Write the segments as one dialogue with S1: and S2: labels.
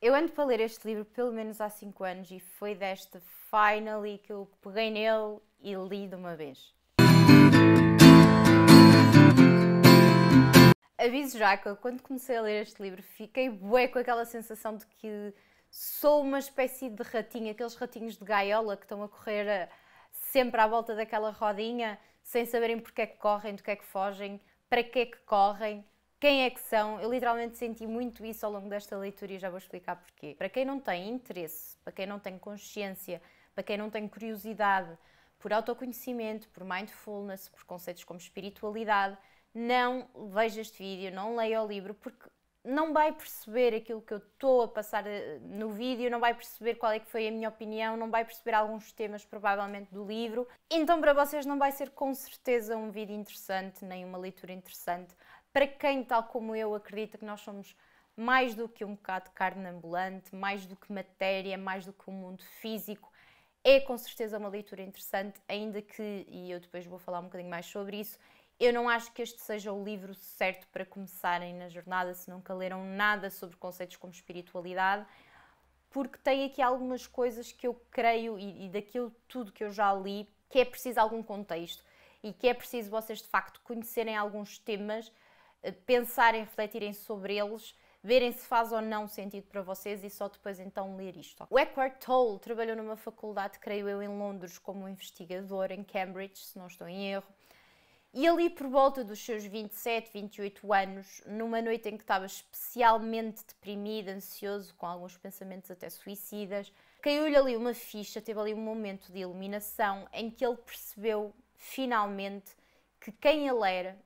S1: Eu ando para ler este livro pelo menos há 5 anos e foi deste finally que eu peguei nele e li de uma vez. Aviso já que quando comecei a ler este livro fiquei bué com aquela sensação de que sou uma espécie de ratinho, aqueles ratinhos de gaiola que estão a correr eh, sempre à volta daquela rodinha, sem saberem porque é que correm, do que é que fogem, para que é que correm quem é que são. Eu literalmente senti muito isso ao longo desta leitura e já vou explicar porquê. Para quem não tem interesse, para quem não tem consciência, para quem não tem curiosidade por autoconhecimento, por mindfulness, por conceitos como espiritualidade, não veja este vídeo, não leia o livro, porque não vai perceber aquilo que eu estou a passar eh, no vídeo, não vai perceber qual é que foi a minha opinião, não vai perceber alguns temas provavelmente do livro. Então para vocês não vai ser com certeza um vídeo interessante, nem uma leitura interessante para quem, tal como eu, acredita que nós somos mais do que um bocado de carne ambulante, mais do que matéria, mais do que um mundo físico, é com certeza uma leitura interessante, ainda que, e eu depois vou falar um bocadinho mais sobre isso, eu não acho que este seja o livro certo para começarem na jornada se nunca leram nada sobre conceitos como espiritualidade, porque tem aqui algumas coisas que eu creio e, e daquilo tudo que eu já li que é preciso algum contexto e que é preciso vocês de facto conhecerem alguns temas eh, pensarem, refletirem sobre eles, verem se faz ou não sentido para vocês e só depois então ler isto. O Eckhart Tolle trabalhou numa faculdade, creio eu, em Londres como investigador, em Cambridge, se não estou em erro. E ali por volta dos seus 27, 28 anos, numa noite em que estava especialmente deprimido, ansioso, com alguns pensamentos até suicidas, caiu-lhe ali uma ficha, teve ali um momento de iluminação em que ele percebeu finalmente que quem ele era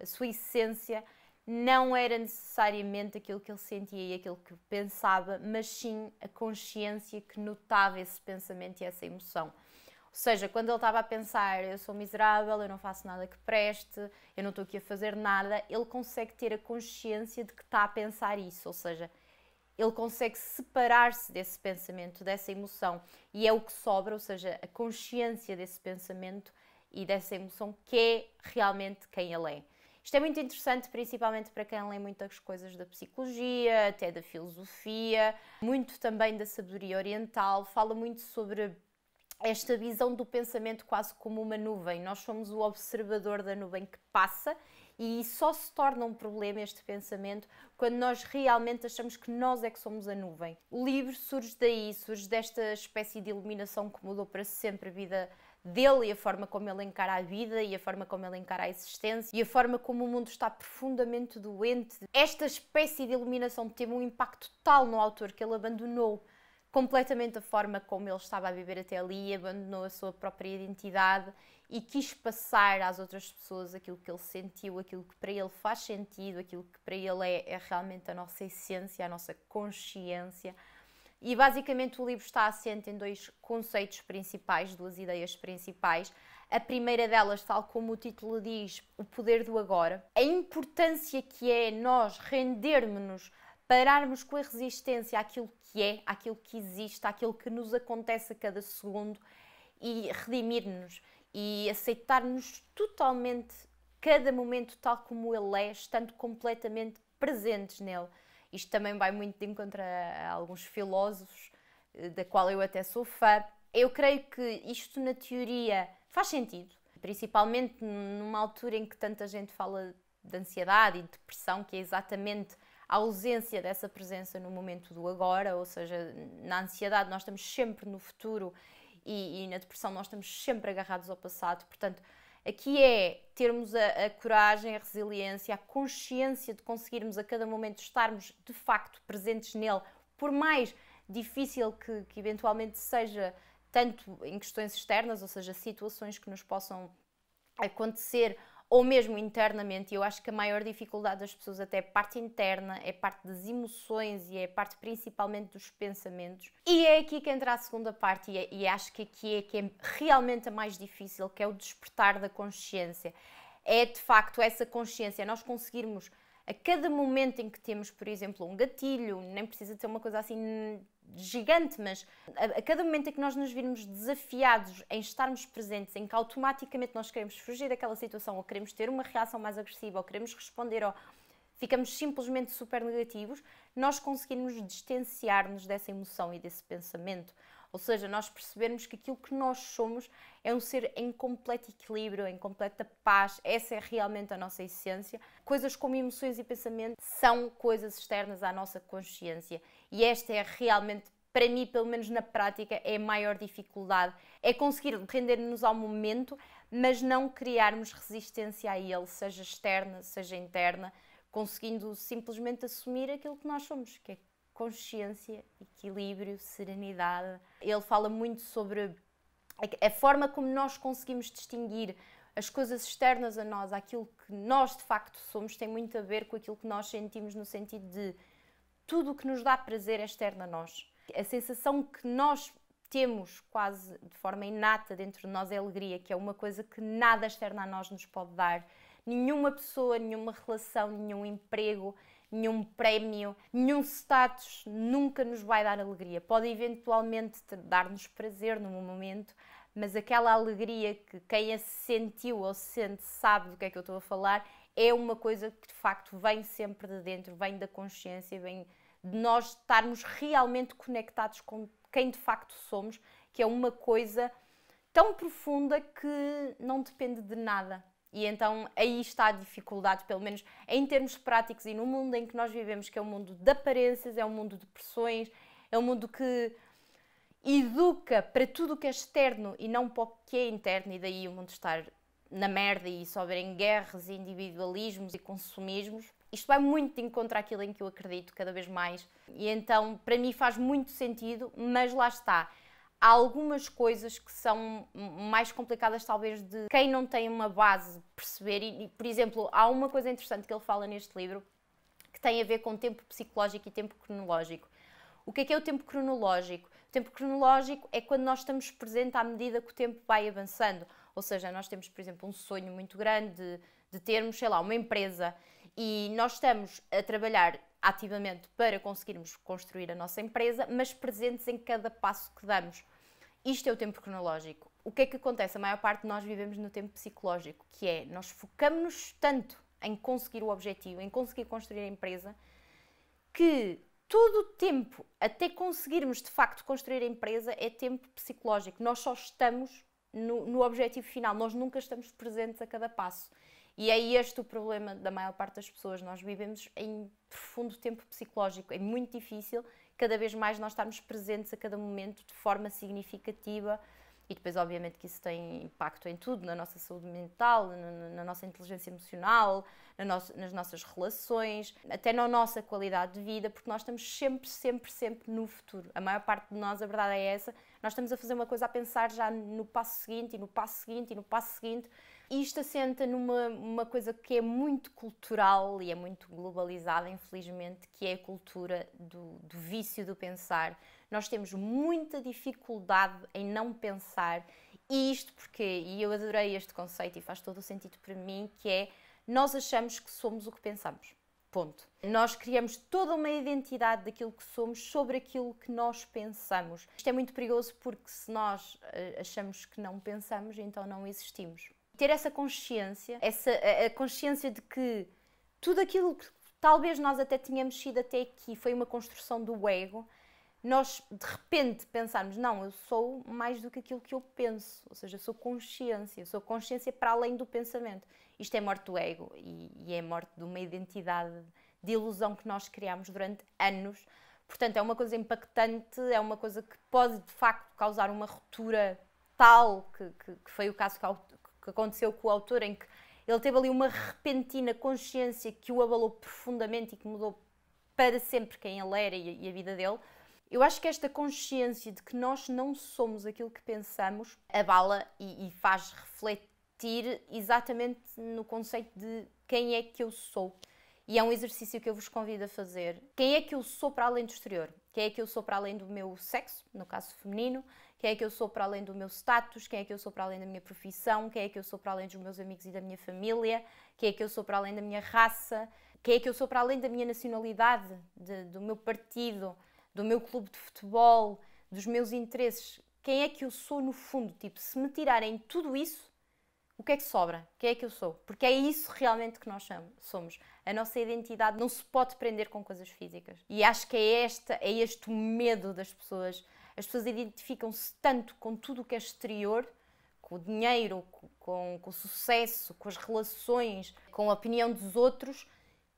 S1: a sua essência não era necessariamente aquilo que ele sentia e aquilo que pensava, mas sim a consciência que notava esse pensamento e essa emoção. Ou seja, quando ele estava a pensar, eu sou miserável, eu não faço nada que preste, eu não estou aqui a fazer nada, ele consegue ter a consciência de que está a pensar isso, ou seja, ele consegue separar-se desse pensamento, dessa emoção, e é o que sobra, ou seja, a consciência desse pensamento e dessa emoção que é realmente quem ele é. Isto é muito interessante, principalmente para quem lê muitas coisas da psicologia, até da filosofia, muito também da sabedoria oriental, fala muito sobre esta visão do pensamento quase como uma nuvem. Nós somos o observador da nuvem que passa e só se torna um problema este pensamento quando nós realmente achamos que nós é que somos a nuvem. O livro surge daí, surge desta espécie de iluminação que mudou para sempre a vida dele e a forma como ele encara a vida e a forma como ele encara a existência e a forma como o mundo está profundamente doente. Esta espécie de iluminação teve um impacto tal no autor que ele abandonou completamente a forma como ele estava a viver até ali, abandonou a sua própria identidade e quis passar às outras pessoas aquilo que ele sentiu, aquilo que para ele faz sentido, aquilo que para ele é, é realmente a nossa essência, a nossa consciência. E basicamente o livro está assente em dois conceitos principais, duas ideias principais. A primeira delas, tal como o título diz, o poder do agora, a importância que é nós rendermos-nos, pararmos com a resistência àquilo que é, àquilo que existe, àquilo que nos acontece a cada segundo e redimir-nos e aceitar-nos totalmente, cada momento tal como ele é, estando completamente presentes nele. Isto também vai muito de encontro a, alguns filósofos, eh, da qual eu até sou fã. Eu creio que isto, na teoria, faz sentido, principalmente numa altura em que tanta gente fala de ansiedade e de depressão, que é exatamente a ausência dessa presença no momento do agora, ou seja, na ansiedade nós estamos sempre no futuro e, e na depressão nós estamos sempre agarrados ao passado. Portanto, Aqui é termos a, a, coragem, a resiliência, a consciência de conseguirmos a cada momento estarmos de facto presentes nele, por mais difícil que, que eventualmente seja, tanto em questões externas, ou seja, situações que nos possam acontecer ou mesmo internamente, eu acho que a maior dificuldade das pessoas até é parte interna, é parte das emoções e é parte principalmente dos pensamentos. E é aqui que entra a segunda parte e, é, e acho que aqui é que é realmente a mais difícil, que é o despertar da consciência. É de facto essa consciência, nós conseguirmos a cada momento em que temos, por exemplo, um gatilho, nem precisa de ser uma coisa assim gigante, mas a, a, cada momento em que nós nos virmos desafiados em estarmos presentes, em que automaticamente nós queremos fugir daquela situação, ou queremos ter uma reação mais agressiva, ou queremos responder, ou ficamos simplesmente super negativos, nós conseguimos distanciar-nos dessa emoção e desse pensamento. Ou seja, nós percebermos que aquilo que nós somos é um ser em completo equilíbrio, em completa paz, essa é realmente a nossa essência. Coisas como emoções e pensamentos são coisas externas à nossa consciência e esta é realmente para mim, pelo menos na prática, é a maior dificuldade. É conseguir render-nos ao momento, mas não criarmos resistência a ele, seja externa, seja interna, conseguindo simplesmente assumir aquilo que nós somos, que é consciência, equilíbrio, serenidade. Ele fala muito sobre a forma como nós conseguimos distinguir as coisas externas a nós, aquilo que nós de facto somos, tem muito a ver com aquilo que nós sentimos no sentido de tudo o que nos dá prazer é externo a nós. A sensação que nós temos quase de forma inata dentro de nós é alegria, que é uma coisa que nada externo a nós nos pode dar. Nenhuma pessoa, nenhuma relação, nenhum emprego, nenhum prémio, nenhum status nunca nos vai dar alegria. Pode eventualmente dar-nos prazer num momento, mas aquela alegria que quem a sentiu ou sente sabe do que é que eu estou a falar, é uma coisa que de facto vem sempre de dentro, vem da consciência, vem de nós estarmos realmente conectados com quem de facto somos, que é uma coisa tão profunda que não depende de nada. E então aí está a dificuldade, pelo menos em termos práticos e no mundo em que nós vivemos, que é um mundo de aparências, é um mundo de pressões, é um mundo que educa para tudo o que é externo e não para o que é interno, e daí o mundo estar na merda e só verem guerras e individualismos e consumismos. Isto vai muito de encontro àquilo em que eu acredito cada vez mais, e então para mim faz muito sentido, mas lá está há algumas coisas que são mais complicadas, talvez, de quem não tem uma base perceber. E, por exemplo, há uma coisa interessante que ele fala neste livro que tem a ver com tempo psicológico e tempo cronológico. O que é que é o tempo cronológico? O tempo cronológico é quando nós estamos presentes à medida que o tempo vai avançando. Ou seja, nós temos, por exemplo, um sonho muito grande de, de termos, sei lá, uma empresa e nós estamos a trabalhar ativamente para conseguirmos construir a nossa empresa, mas presentes em cada passo que damos. Isto é o tempo cronológico. O que é que acontece? A maior parte de nós vivemos no tempo psicológico, que é nós focamos-nos tanto em conseguir o objetivo, em conseguir construir a empresa, que todo o tempo, até conseguirmos de facto construir a empresa, é tempo psicológico. Nós só estamos no, no objetivo final, nós nunca estamos presentes a cada passo. E é este o problema da maior parte das pessoas. Nós vivemos em profundo tempo psicológico, é muito difícil cada vez mais nós estarmos presentes a cada momento de forma significativa. E depois, obviamente, que isso tem impacto em tudo, na nossa saúde mental, na, na nossa inteligência emocional, na nosso, nas nossas relações, até na nossa qualidade de vida, porque nós estamos sempre, sempre, sempre no futuro. A maior parte de nós, a verdade é essa, nós estamos a fazer uma coisa a pensar já no passo seguinte, e no passo seguinte, e no passo seguinte, isto assenta numa coisa que é muito cultural e é muito globalizada, infelizmente, que é a cultura do, do vício do pensar. Nós temos muita dificuldade em não pensar, e isto porque, e eu adorei este conceito e faz todo o sentido para mim, que é nós achamos que somos o que pensamos. Ponto. Nós criamos toda uma identidade daquilo que somos sobre aquilo que nós pensamos. Isto é muito perigoso porque se nós eh, achamos que não pensamos, então não existimos ter essa consciência, essa a consciência de que tudo aquilo que talvez nós até tínhamos sido até aqui foi uma construção do ego, nós de repente pensarmos, não, eu sou mais do que aquilo que eu penso, ou seja, eu sou consciência, eu sou consciência para além do pensamento. Isto é morte do ego e, e é morte de uma identidade de ilusão que nós criámos durante anos. Portanto, é uma coisa impactante, é uma coisa que pode de facto causar uma ruptura tal que, que, que foi o caso que aconteceu com o autor, em que ele teve ali uma repentina consciência que o abalou profundamente e que mudou para sempre quem ele era e a vida dele. Eu acho que esta consciência de que nós não somos aquilo que pensamos abala e, e faz refletir exatamente no conceito de quem é que eu sou. E é um exercício que eu vos convido a fazer. Quem é que eu sou para além do exterior? Quem é que eu sou para além do meu sexo, no caso feminino? Quem é que eu sou para além do meu status? Quem é que eu sou para além da minha profissão? Quem é que eu sou para além dos meus amigos e da minha família? Quem é que eu sou para além da minha raça? Quem é que eu sou para além da minha nacionalidade, de, do meu partido, do meu clube de futebol, dos meus interesses? Quem é que eu sou no fundo? Tipo, se me tirarem tudo isso, o que é que sobra? Quem é que eu sou? Porque é isso realmente que nós somos. A nossa identidade não se pode prender com coisas físicas. E acho que é, este é este o medo das pessoas. As pessoas identificam-se tanto com tudo o que é exterior, com o dinheiro, com, com o sucesso, com as relações, com a opinião dos outros,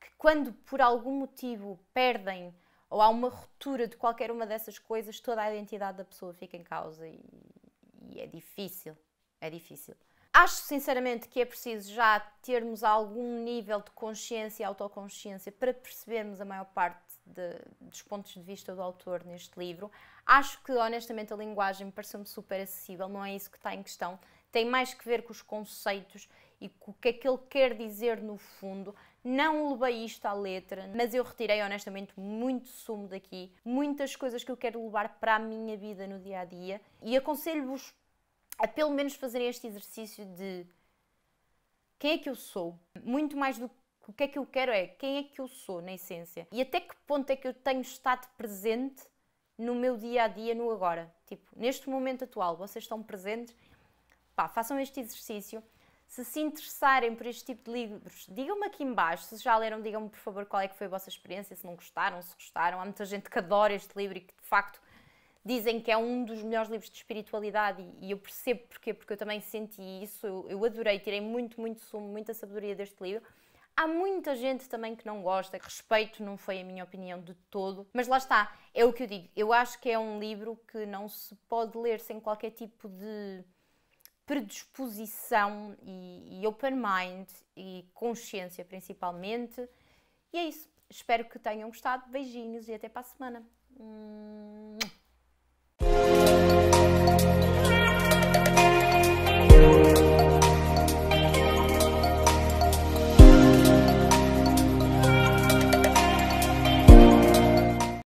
S1: que quando por algum motivo perdem ou há uma ruptura de qualquer uma dessas coisas, toda a identidade da pessoa fica em causa e, e é difícil. É difícil acho sinceramente que é preciso já termos algum nível de consciência e autoconsciência para percebermos a maior parte de, dos pontos de vista do autor neste livro. Acho que, honestamente, a linguagem pareceu-me super acessível, não é isso que está em questão. Tem mais que ver com os conceitos e com o que é que ele quer dizer no fundo. Não levei isto à letra, mas eu retirei honestamente muito sumo daqui, muitas coisas que eu quero levar para a minha vida no dia a dia e aconselho-vos a pelo menos fazerem este exercício de quem é que eu sou? Muito mais do que o que é que eu quero é quem é que eu sou, na essência. E até que ponto é que eu tenho estado presente no meu dia a dia, no agora? Tipo, neste momento atual, vocês estão presentes? Pá, façam este exercício. Se se interessarem por este tipo de livros, digam-me aqui embaixo. Se já leram, digam-me por favor qual é que foi a vossa experiência, se não gostaram, se gostaram. Há muita gente que adora este livro e que de facto dizem que é um dos melhores livros de espiritualidade e eu percebo porquê, porque eu também senti isso, eu, adorei, tirei muito, muito sumo, muita sabedoria deste livro. Há muita gente também que não gosta, respeito não foi a minha opinião de todo, mas lá está, é o que eu digo. Eu acho que é um livro que não se pode ler sem qualquer tipo de predisposição e, e open mind e consciência principalmente. E é isso. Espero que tenham gostado. Beijinhos e até para a semana. Hum.